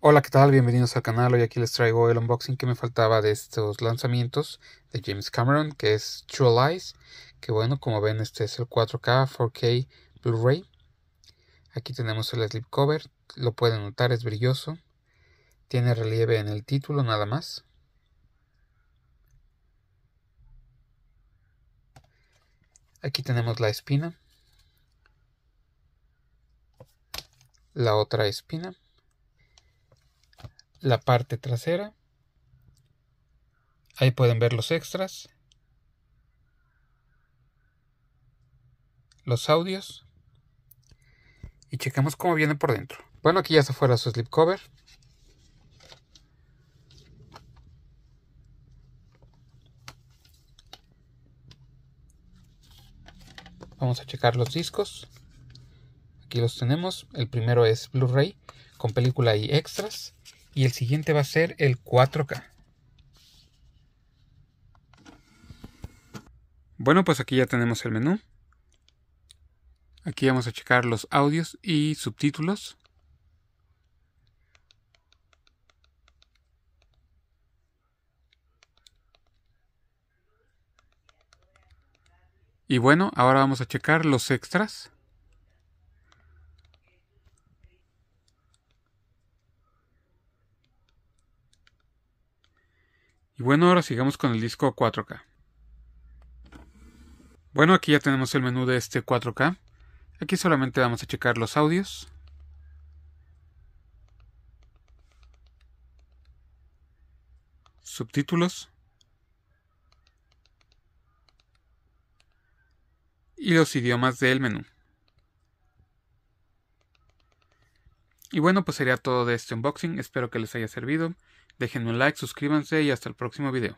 Hola, ¿qué tal? Bienvenidos al canal. Hoy aquí les traigo el unboxing que me faltaba de estos lanzamientos de James Cameron, que es True Lies, que bueno, como ven este es el 4K 4K Blu-ray. Aquí tenemos el slipcover, lo pueden notar, es brilloso. Tiene relieve en el título nada más. Aquí tenemos la espina. La otra espina la parte trasera. Ahí pueden ver los extras, los audios y checamos cómo viene por dentro. Bueno, aquí ya se fuera su slipcover. Vamos a checar los discos. Aquí los tenemos. El primero es Blu-ray con película y extras. Y el siguiente va a ser el 4K. Bueno, pues aquí ya tenemos el menú. Aquí vamos a checar los audios y subtítulos. Y bueno, ahora vamos a checar los extras. Y bueno, ahora sigamos con el disco 4K. Bueno, aquí ya tenemos el menú de este 4K. Aquí solamente vamos a checar los audios. Subtítulos. Y los idiomas del menú. Y bueno, pues sería todo de este unboxing, espero que les haya servido. Dejen un like, suscríbanse y hasta el próximo video.